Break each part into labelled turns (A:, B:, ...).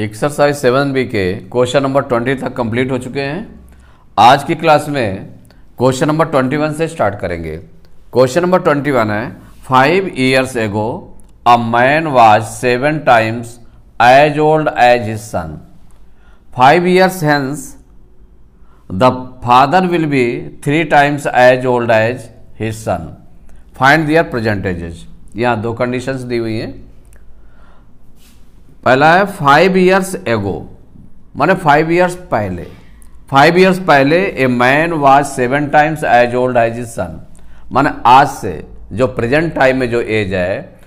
A: exercise seven B के question number twenty तक complete हो चुके हैं आज की क्लास में क्वेश्चन नंबर ट्वेंटी वन से स्टार्ट करेंगे क्वेश्चन नंबर ट्वेंटी वन है five years ago a man was seven times as old as his son five years hence the father will be three times as old as his son find their present ages यहाँ दो conditions दी हुई हैं पहला है five years ago माने five years पहले five years पहले a man was seven times as old as his son माने आज से जो प्रेजेंट टाइम में जो एज है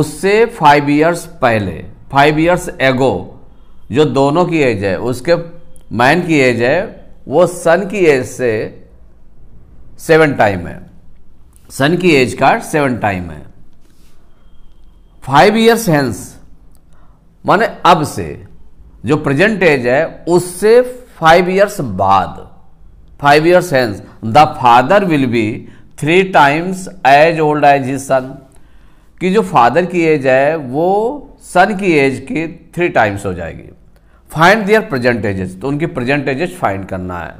A: उससे फाइव ईयर्स पहले फाइव ईयर्स एगो जो दोनों की एज है उसके मैन की एज है वो सन की एज से सेवन टाइम है सन की एज का सेवन टाइम है फाइव ईयर्स हैंस माने अब से जो प्रेजेंट एज है उससे फाइव ईयर्स बाद five years hence the father will be three times as old as his son कि जो फादर की एज है वो सन की एज की थ्री टाइम्स हो जाएगी फाइंड दियर प्रेजेंट एजेस तो उनकी प्रेजेंट एजेस फाइंड करना है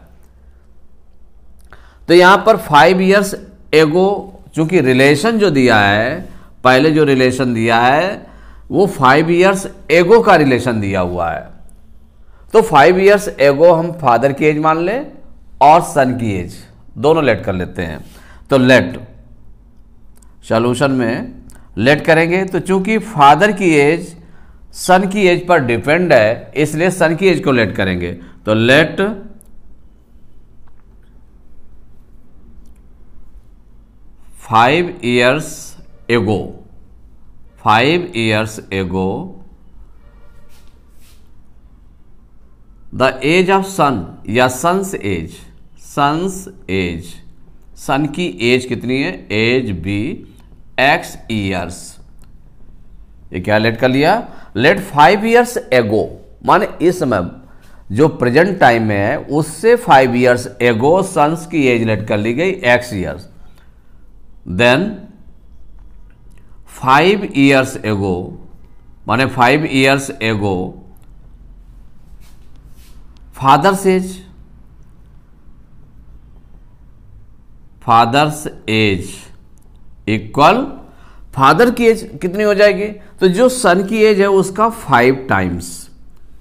A: तो यहां पर फाइव ईयर्स एगो चूंकि रिलेशन जो दिया है पहले जो रिलेशन दिया है वो फाइव ईयर्स एगो का रिलेशन दिया हुआ है तो फाइव ईयर्स एगो हम फादर की एज मान लें और सन की एज दोनों लेट कर लेते हैं तो लेट सोल्यूशन में लेट करेंगे तो चूंकि फादर की एज सन की एज पर डिपेंड है इसलिए सन की एज को लेट करेंगे तो let five years ago five years ago the age of son या son's age son's age son की एज कितनी है एज बी एक्स ईयर्स ये क्या लेट कर लिया लेट फाइव ईयर्स एगो मान इस समय जो प्रेजेंट टाइम में है उससे फाइव ईयर्स एगो सन्स की एज लेट कर ली गई X years then five years ago माने five years ago father's age father's age equal father की एज कितनी हो जाएगी तो जो सन की एज है उसका फाइव टाइम्स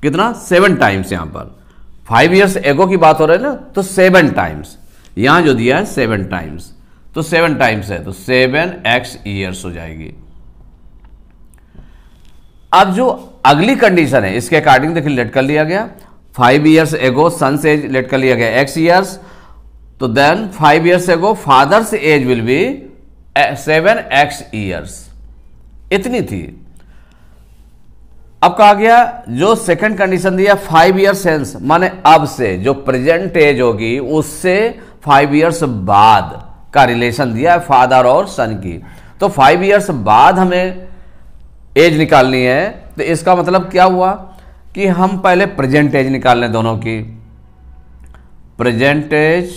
A: कितना सेवन टाइम्स यहां पर फाइव ईयर्स एगो की बात हो रही है ना तो सेवन टाइम्स यहां जो दिया है सेवन टाइम्स तो सेवन टाइम्स है तो सेवन एक्स ईयर्स हो जाएगी अब जो अगली कंडीशन है इसके अकॉर्डिंग देखिए लेट कर लिया गया five years ago son's age let कर लिया गया एक्स ईयर्स तो then five years ago father's age will be seven x years इतनी थी अब कहा गया जो सेकंड कंडीशन दिया फाइव ईयर सेंस माने अब से जो प्रेजेंट एज होगी उससे फाइव ईयर्स बाद का रिलेशन दिया फादर और सन की तो फाइव ईयर्स बाद हमें एज निकालनी है तो इसका मतलब क्या हुआ कि हम पहले प्रेजेंट एज निकाल लें दोनों की present age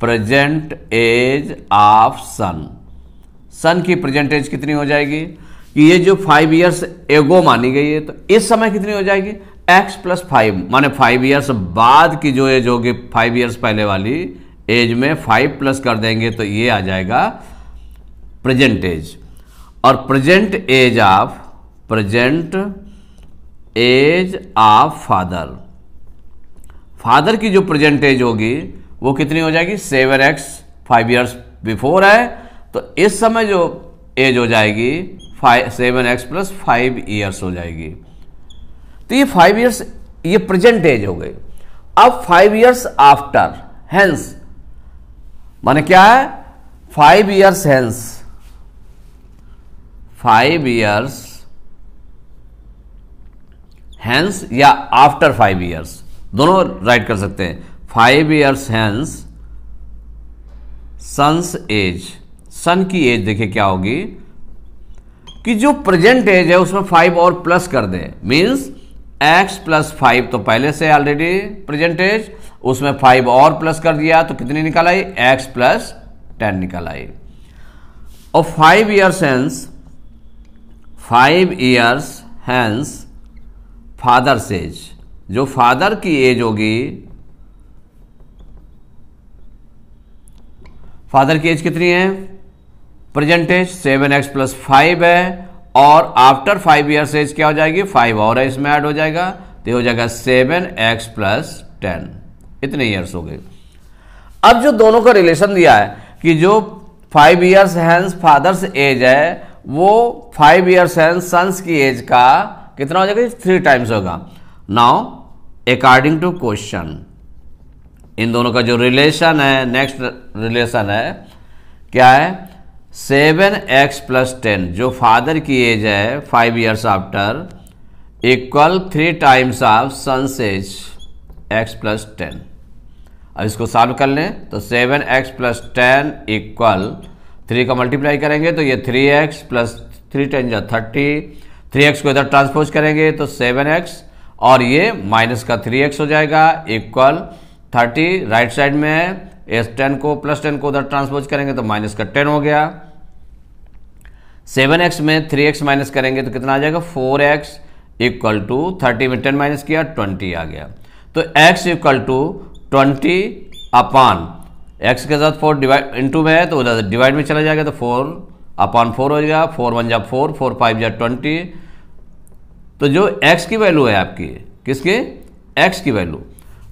A: present age of son son की प्रेजेंट एज कितनी हो जाएगी कि ये जो फाइव इयर्स एगो मानी गई है तो इस समय कितनी हो जाएगी एक्स प्लस फाइव माने फाइव इयर्स बाद की जो एज होगी फाइव इयर्स पहले वाली एज में फाइव प्लस कर देंगे तो ये आ जाएगा प्रेजेंट एज और present age of present age of father father की जो प्रेजेंट एज होगी वो कितनी हो जाएगी seven x five years before है तो इस समय जो एज हो जाएगी five seven x plus five years हो जाएगी तो ये फाइव ईयर्स ये प्रेजेंट एज हो गई अब फाइव ईयर्स आफ्टर हेंस माने क्या है five years hence five years hence या आफ्टर फाइव ईयर्स दोनों राइट कर सकते हैं five years hence son's age son की एज देखिए क्या होगी कि जो प्रेजेंट एज है उसमें फाइव और प्लस कर दे मीन्स एक्स प्लस फाइव तो पहले से ऑलरेडी प्रेजेंट एज उसमें फाइव और प्लस कर दिया तो कितनी निकल आई एक्स प्लस टेन निकल आई और five years hence five years hence father's age जो फादर की एज होगी फादर की एज कितनी है present age seven x plus five है और आफ्टर फाइव ईयर्स एज क्या हो जाएगी फाइव और है इसमें ऐड हो जाएगा तो हो जाएगा सेवन एक्स प्लस टेन इतने ईयर्स हो गए अब जो दोनों का रिलेशन दिया है कि जो five years hence father's age है वो फाइव ईयर्स एंड सन्स की एज का कितना हो जाएगा थ्री टाइम्स होगा नाउ अकॉर्डिंग टू क्वेश्चन इन दोनों का जो रिलेशन है नेक्स्ट रिलेशन है क्या है सेवन एक्स प्लस टेन जो फादर की एज है five years after equal three times of son's age x plus ten अब इसको सॉल्व कर लें तो seven x plus ten equal three का मल्टीप्लाई करेंगे तो ये three x plus three ten जा थर्टी थ्री एक्स को इधर ट्रांसपोज करेंगे तो सेवन एक्स और ये माइनस का थ्री एक्स हो जाएगा इक्वल थर्टी राइट साइड में है एस टेन को प्लस टेन को उधर ट्रांसपोज करेंगे तो माइनस का टेन हो गया सेवन एक्स में थ्री एक्स माइनस करेंगे तो कितना आ जाएगा four x equal to thirty में टेन माइनस किया ट्वेंटी आ गया तो x equal to twenty upon x के साथ फोर डिवाइड इंटू में है तो उधर डिवाइड में चला जाएगा तो फोर अपॉन फोर हो जाएगा फोर वन जा फोर फोर फाइव जा ट्वेंटी तो जो एक्स की वैल्यू है आपकी किसके एक्स की वैल्यू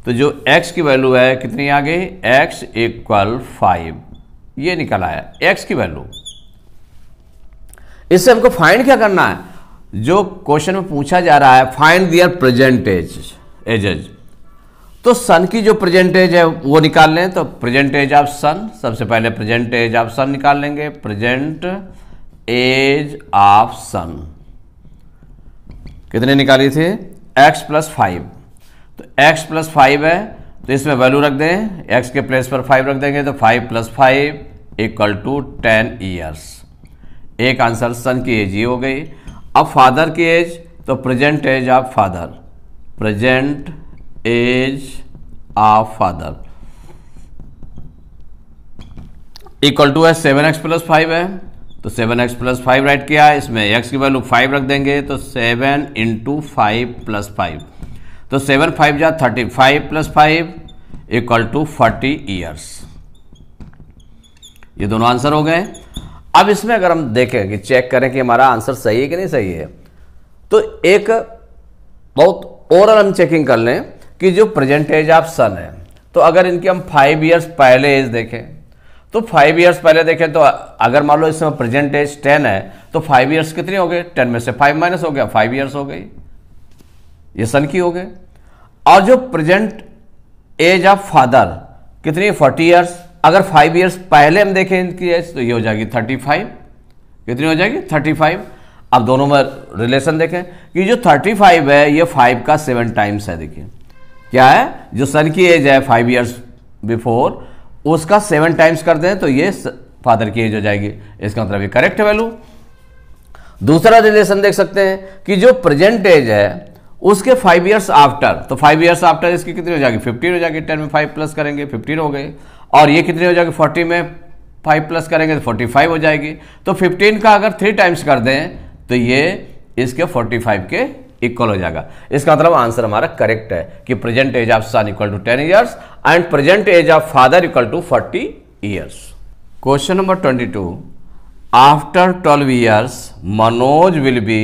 A: तो जो एक्स की वैल्यू है कितनी आ गई एक्स इक्वल फाइव ये निकल आया एक्स की वैल्यू इससे हमको फाइंड क्या करना है जो क्वेश्चन में पूछा जा रहा है find their present age ages तो सन की जो प्रेजेंटेज है वो निकाल लें तो प्रेजेंट एज ऑफ सन सबसे पहले प्रेजेंट एज ऑफ सन निकाल लेंगे प्रेजेंट एज ऑफ सन कितने निकाली थी एक्स प्लस फाइव तो एक्स प्लस फाइव है तो इसमें वैल्यू रख दें एक्स के प्लेस पर फाइव रख देंगे तो five plus five equal to ten years एक आंसर सन की एज ये हो गई अब फादर की एज तो present age of father present age आ फादर इक्वल टू है सेवन एक्स प्लस फाइव है तो seven x plus five right किया इसमें एक्स की वैल्यू फाइव रख देंगे तो seven into five plus five तो सेवन फाइव जा thirty five plus five equal to forty years ये दोनों आंसर हो गए अब इसमें अगर हम देखें कि चेक करें कि हमारा आंसर सही है कि नहीं सही है तो एक बहुत ओवरऑल हम चेकिंग कर लें कि जो प्रेजेंट एज ऑफ सन है तो अगर इनकी हम फाइव ईयर्स पहले एज देखें तो फाइव ईयर्स पहले देखें तो अगर मान लो इसमें प्रेजेंट एज टेन है तो फाइव ईयर्स कितनी हो गए टेन में से फाइव माइनस हो गया फाइव ईयर्स हो गई ये सन की हो गए और जो प्रेजेंट एज ऑफ फादर कितनी फोर्टी ईयर्स अगर फाइव ईयर्स पहले हम देखें इनकी एज तो ये हो जाएगी थर्टी फाइव कितनी हो जाएगी थर्टी फाइव अब दोनों में रिलेशन देखें कि जो थर्टी फाइव है ये फाइव का सेवन टाइम्स है देखिए क्या है जो सन की एज है फाइव ईयर्स बिफोर उसका सेवन टाइम्स कर दें तो ये फादर की एज हो जाएगी इसका मतलब ये करेक्ट वैल्यू दूसरा रिलेशन देख सकते हैं कि जो प्रेजेंट एज है उसके फाइव ईयर्स आफ्टर तो फाइव ईयर्स आफ्टर इसकी कितनी हो जाएगी फिफ्टीन हो जाएगी टेन में फाइव प्लस करेंगे फिफ्टीन हो गई और ये कितनी हो जाएगी फोर्टी में फाइव प्लस करेंगे तो फोर्टी फाइव हो जाएगी तो फिफ्टीन का अगर थ्री टाइम्स कर दें तो ये इसके फोर्टी फाइव के इक्वल हो जाएगा इसका मतलब आंसर हमारा करेक्ट है कि present age of son equal to ten years and present age of father equal to forty years question number twenty two after twelve years Manoj will be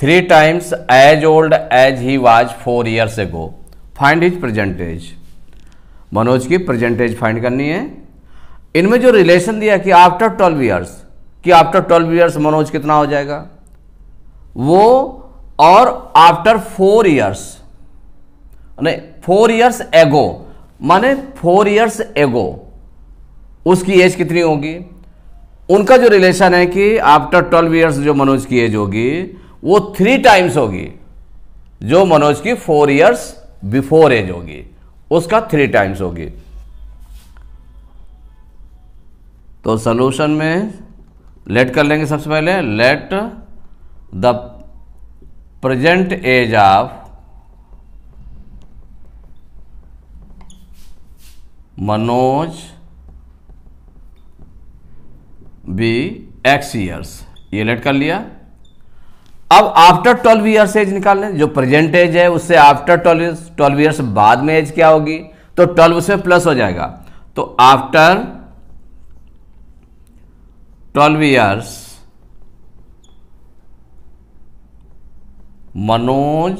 A: three times as old as he was four years ago find his present age Manoj की present as find करनी है इनमें जो relation दिया कि after twelve years कि after twelve years Manoj कितना हो जाएगा वो और आफ्टर फोर ईयर्स ने फोर ईयर्स एगो माने फोर ईयर्स एगो उसकी एज कितनी होगी उनका जो रिलेशन है कि आफ्टर ट्वेल्व ईयर्स जो मनोज की एज होगी वो थ्री टाइम्स होगी जो मनोज की फोर ईयर्स बिफोर एज होगी उसका थ्री टाइम्स होगी तो सोल्यूशन में लेट कर लेंगे सबसे पहले let the present age of Manoj be x years ये लेट कर लिया अब आफ्टर ट्वेल्व ईयर्स एज निकाल लें जो प्रेजेंट एज है उससे आफ्टर ट्वेल्व ट्वेल्व ईयर्स बाद में एज क्या होगी तो ट्वेल्व से प्लस हो जाएगा तो after twelve years Manoj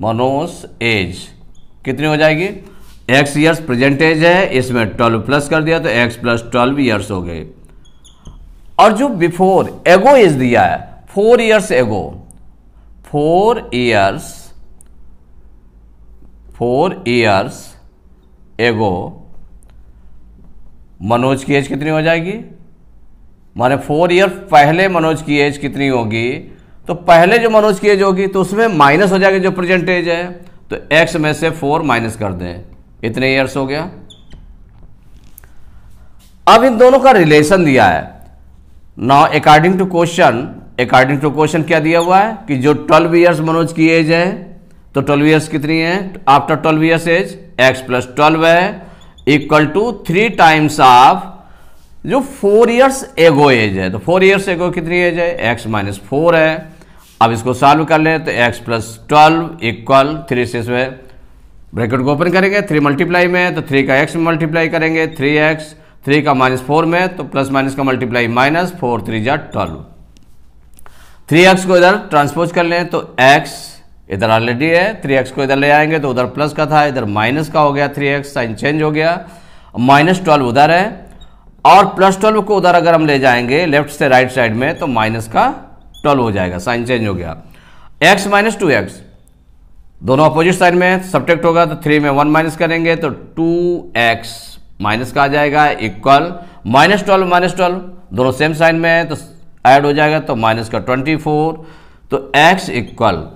A: Manoj age कितनी हो जाएगी एक्स ईयर्स प्रेजेंट एज है इसमें ट्वेल्व प्लस कर दिया तो एक्स प्लस ट्वेल्व ईयर्स हो गए और जो बिफोर एगो एज दिया है four years ago four years four years ago Manoj की एज कितनी हो जाएगी माने फोर ईयर पहले मनोज की एज कितनी होगी तो पहले जो मनोज की एज होगी तो उसमें माइनस हो जाएगा जो प्रेजेंट एज है तो एक्स में से फोर माइनस कर दें इतने ईयर्स हो गया अब इन दोनों का रिलेशन दिया है now according to question according to question क्या दिया हुआ है कि जो 12 ईयर्स मनोज की एज है तो 12 ईयर्स कितनी है after 12 years age x plus twelve है equal to three times of जो फोर ईयर्स एगो एज है तो फोर ईयर्स एगो कितनी एज है x माइनस फोर है अब इसको सॉल्व कर लें तो x plus twelve equal three से इसमें ब्रैकेट को ओपन करेंगे थ्री मल्टीप्लाई में तो थ्री का एक्स में मल्टीप्लाई करेंगे थ्री एक्स थ्री का माइनस फोर में तो प्लस माइनस का मल्टीप्लाई माइनस फोर थ्री जा ट्वेल्व थ्री एक्स को इधर ट्रांसपोज कर लें तो एक्स इधर ऑलरेडी है थ्री एक्स को इधर ले आएंगे तो उधर प्लस का था इधर माइनस का हो गया थ्री एक्स साइन चेंज हो गया माइनस ट्वेल्व उधर है और प्लस ट्वेल्व को उधर अगर हम ले जाएंगे लेफ्ट से राइट साइड में तो माइनस का ट्वेल्व हो जाएगा साइन चेंज हो गया एक्स माइनस टू एक्स दोनों अपोजिट साइड में सब्टेक्ट होगा तो थ्री में वन माइनस करेंगे तो टू एक्स माइनस का आ जाएगा equal minus twelve minus twelve दोनों सेम साइन में है तो ऐड हो जाएगा तो माइनस का ट्वेंटी फोर तो एक्स इक्वल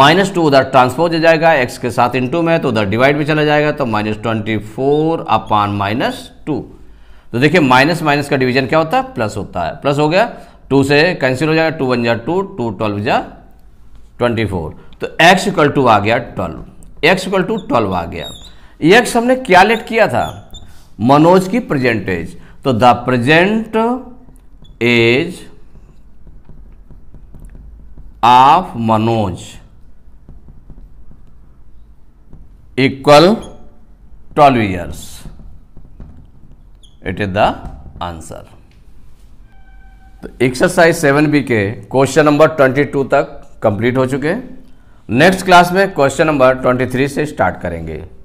A: माइनस टू उधर ट्रांसपोज हो जाएगा एक्स के साथ इंटू में तो उधर डिवाइड भी चला जाएगा तो minus twenty four upon minus two तो देखिए माइनस माइनस का डिवीजन क्या होता है प्लस होता है प्लस हो गया टू से कैंसिल हो जाएगा टू वन जा टू टू ट्वेल्व जा ट्वेंटी फोर तो एक्स इक्वल टू आ गया twelve x equal to twelve आ गया एक्स हमने क्या लेट किया था मनोज की प्रेजेंट एज तो the present age of Manoj equal twelve years it is the answer तो एक्सरसाइज सेवन बी के क्वेश्चन नंबर ट्वेंटी टू तक कंप्लीट हो चुके हैं नेक्स्ट क्लास में क्वेश्चन नंबर ट्वेंटी थ्री से स्टार्ट करेंगे